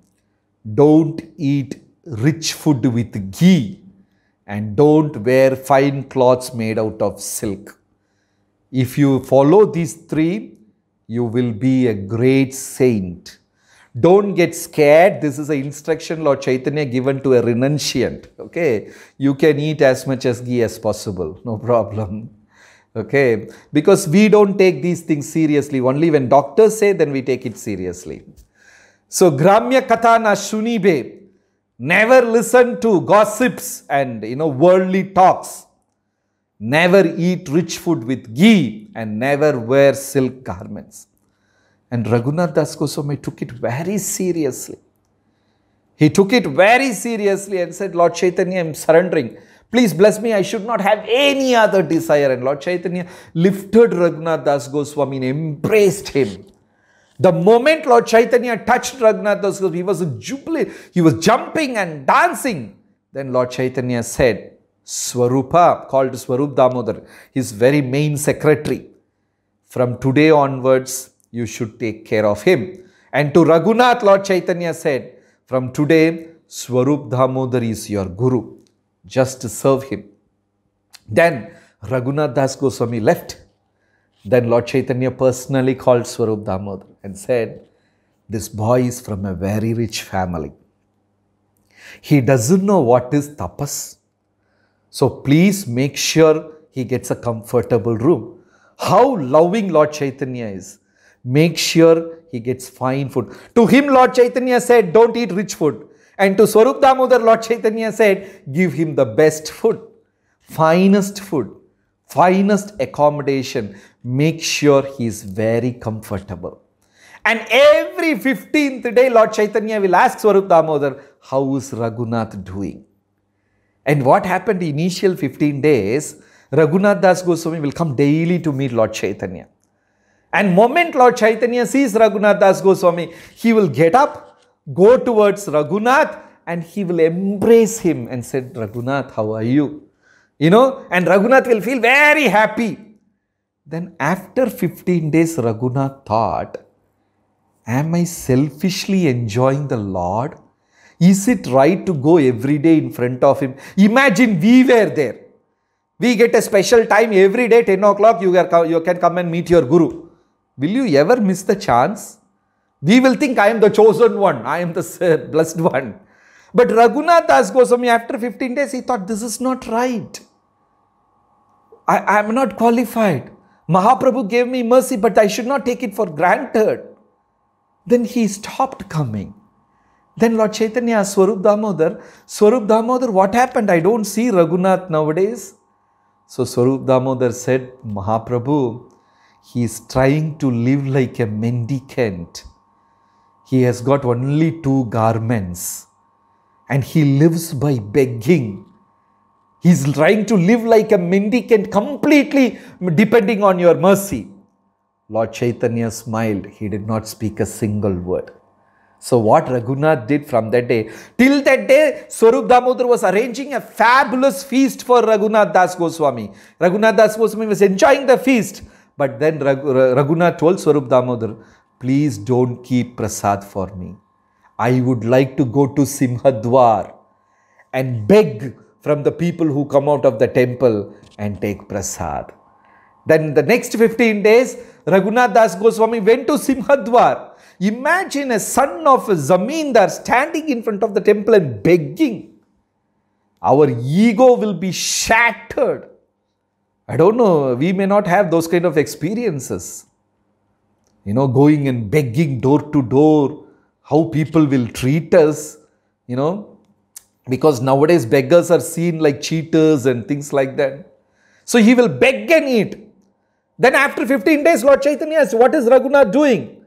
don't eat rich food with ghee and don't wear fine clothes made out of silk. If you follow these three, you will be a great saint. Don't get scared. This is an instruction Lord Chaitanya given to a renunciant. Okay. You can eat as much as ghee as possible. No problem. Okay. Because we don't take these things seriously. Only when doctors say, then we take it seriously. So, Gramya Kathana Shunibe. Never listen to gossips and, you know, worldly talks never eat rich food with ghee, and never wear silk garments. And Raghunath Das Goswami took it very seriously. He took it very seriously and said, Lord Chaitanya, I'm surrendering. Please bless me, I should not have any other desire. And Lord Chaitanya lifted Raghunath Das Goswami and embraced him. The moment Lord Chaitanya touched Raghunath Das Goswami, he was jubilant, he was jumping and dancing. Then Lord Chaitanya said, Swarupa, called Swarup Damodar, his very main secretary. From today onwards, you should take care of him. And to Raghunath, Lord Chaitanya said, from today, Swarup Damodar is your guru. Just serve him. Then Raghunath Das Goswami left. Then Lord Chaitanya personally called Swarup Damodar and said, this boy is from a very rich family. He doesn't know what is tapas. So please make sure he gets a comfortable room. How loving Lord Chaitanya is. Make sure he gets fine food. To him, Lord Chaitanya said, don't eat rich food. And to Swarup Damodar, Lord Chaitanya said, give him the best food, finest food, finest accommodation. Make sure he is very comfortable. And every 15th day, Lord Chaitanya will ask Swarup Damodar, how is Raghunath doing? And what happened the initial 15 days, Raghunath Das Goswami will come daily to meet Lord Chaitanya. And moment Lord Chaitanya sees Raghunath Das Goswami, he will get up, go towards Raghunath and he will embrace him and said, Raghunath, how are you? You know, and Raghunath will feel very happy. Then after 15 days, Raghunath thought, am I selfishly enjoying the Lord? Is it right to go every day in front of him? Imagine we were there. We get a special time every day, 10 o'clock, you, you can come and meet your guru. Will you ever miss the chance? We will think I am the chosen one, I am the blessed one. But Raghunath Das Goswami, after 15 days, he thought, this is not right. I am not qualified. Mahaprabhu gave me mercy, but I should not take it for granted. Then he stopped coming. Then Lord Chaitanya, Swarup Damodar, Swarup Damodar, what happened? I don't see Raghunath nowadays. So Swarup Damodar said, Mahaprabhu, he is trying to live like a mendicant. He has got only two garments and he lives by begging. He is trying to live like a mendicant, completely depending on your mercy. Lord Chaitanya smiled. He did not speak a single word. So what Raghunath did from that day, till that day, Swarup Damodar was arranging a fabulous feast for Raghunath Das Goswami. Raghunath Das Goswami was enjoying the feast. But then Raghunath told Swarup Damodar, please don't keep prasad for me. I would like to go to Simhadwar and beg from the people who come out of the temple and take prasad. Then the next 15 days, Raghunath Das Goswami went to Simhadwar Imagine a son of a zamindar standing in front of the temple and begging. Our ego will be shattered. I don't know, we may not have those kind of experiences. You know, going and begging door to door, how people will treat us, you know, because nowadays beggars are seen like cheaters and things like that. So he will beg and eat. Then after 15 days, Lord Chaitanya asks, what is Raghunath doing?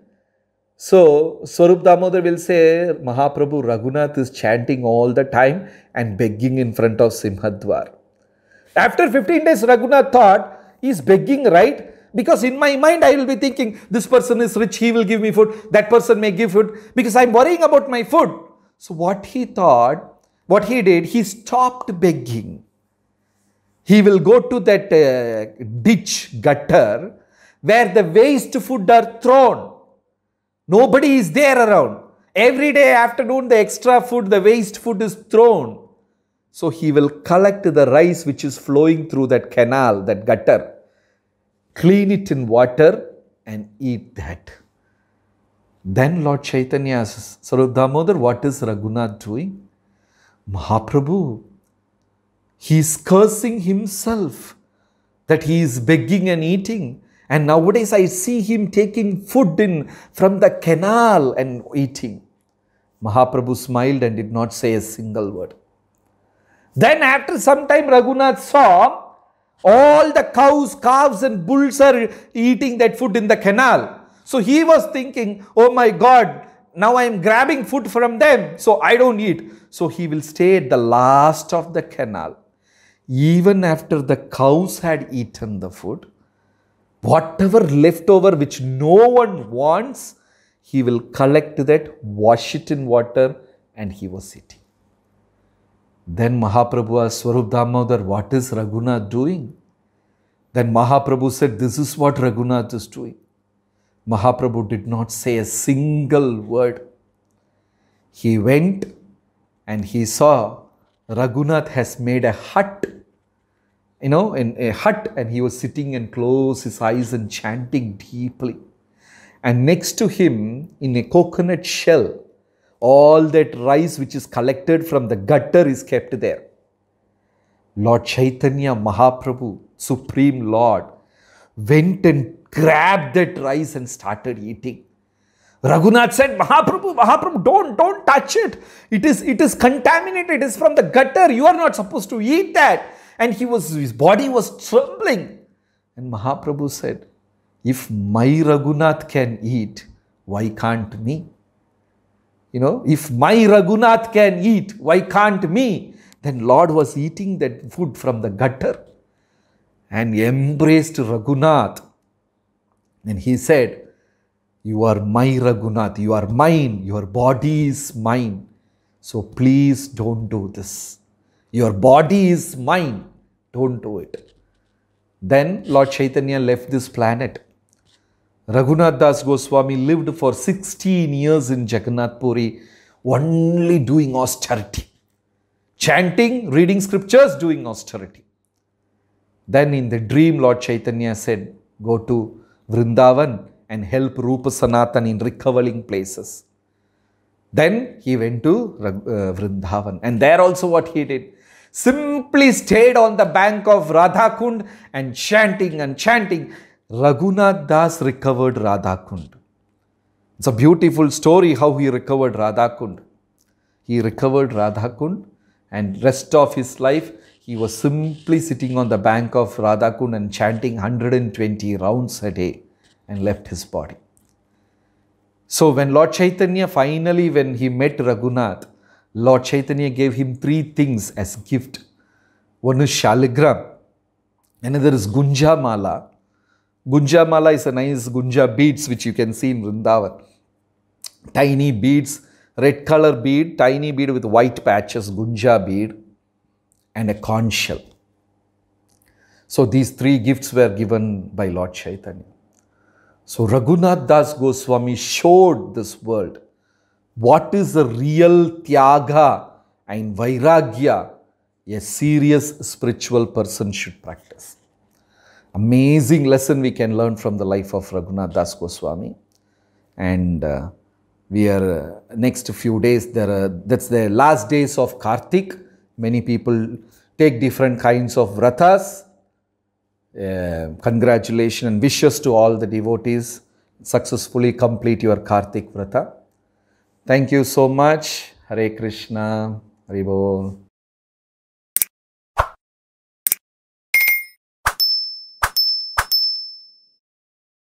So, Swarup Damodar will say Mahaprabhu Raghunath is chanting all the time and begging in front of Simhadwar. After 15 days, Raghunath thought, is begging right? Because in my mind, I will be thinking, this person is rich, he will give me food, that person may give food, because I'm worrying about my food. So, what he thought, what he did, he stopped begging. He will go to that uh, ditch gutter where the waste food are thrown Nobody is there around. Every day afternoon, the extra food, the waste food is thrown. So he will collect the rice which is flowing through that canal, that gutter, clean it in water and eat that. Then Lord Chaitanya asks, Sarup what is Raghunath doing? Mahaprabhu, he is cursing himself that he is begging and eating. And nowadays I see him taking food in from the canal and eating. Mahaprabhu smiled and did not say a single word. Then after some time Raghunath saw all the cows, calves and bulls are eating that food in the canal. So he was thinking, oh my God, now I am grabbing food from them, so I don't eat. So he will stay at the last of the canal. Even after the cows had eaten the food, whatever leftover which no one wants, he will collect that, wash it in water, and he was sit. Then Mahaprabhu asked Swarup Damodar, what is Raghunath doing? Then Mahaprabhu said, this is what Raghunath is doing. Mahaprabhu did not say a single word. He went and he saw Raghunath has made a hut you know, in a hut and he was sitting and closed his eyes and chanting deeply. And next to him, in a coconut shell, all that rice which is collected from the gutter is kept there. Lord Chaitanya Mahaprabhu, Supreme Lord, went and grabbed that rice and started eating. Raghunath said, Mahaprabhu, Mahaprabhu, don't, don't touch it. It is, it is contaminated. It is from the gutter. You are not supposed to eat that and he was, his body was trembling. And Mahaprabhu said, if my Raghunath can eat, why can't me? You know, if my Raghunath can eat, why can't me? Then Lord was eating that food from the gutter and embraced Raghunath. And he said, you are my Raghunath, you are mine, your body is mine. So please don't do this. Your body is mine. Don't do it. Then Lord Chaitanya left this planet. Raghunath Das Goswami lived for 16 years in Jagannath Puri, only doing austerity, chanting, reading scriptures, doing austerity. Then in the dream, Lord Chaitanya said, Go to Vrindavan and help Rupa Sanatan in recovering places. Then he went to uh, Vrindavan, and there also what he did simply stayed on the bank of Radhakund and chanting and chanting. Raghunath Das recovered Radhakund. It's a beautiful story how he recovered Radhakund. He recovered Radhakund and rest of his life he was simply sitting on the bank of Radhakund and chanting 120 rounds a day and left his body. So when Lord Chaitanya finally when he met Raghunath, Lord Chaitanya gave him three things as gift. One is shaligram, another is gunja mala. Gunja mala is a nice gunja beads which you can see in Vrindavan. Tiny beads, red color bead, tiny bead with white patches, gunja bead and a conch shell. So these three gifts were given by Lord Chaitanya. So Raghunath Das Goswami showed this world what is the real tyaga and vairagya a serious spiritual person should practice? Amazing lesson we can learn from the life of Raghunath Das Goswami. And uh, we are uh, next few days, there are, that's the last days of Kartik. Many people take different kinds of vratas. Uh, congratulations and wishes to all the devotees. Successfully complete your Kartik vrata. Thank you so much. Hare Krishna. Hare Bol.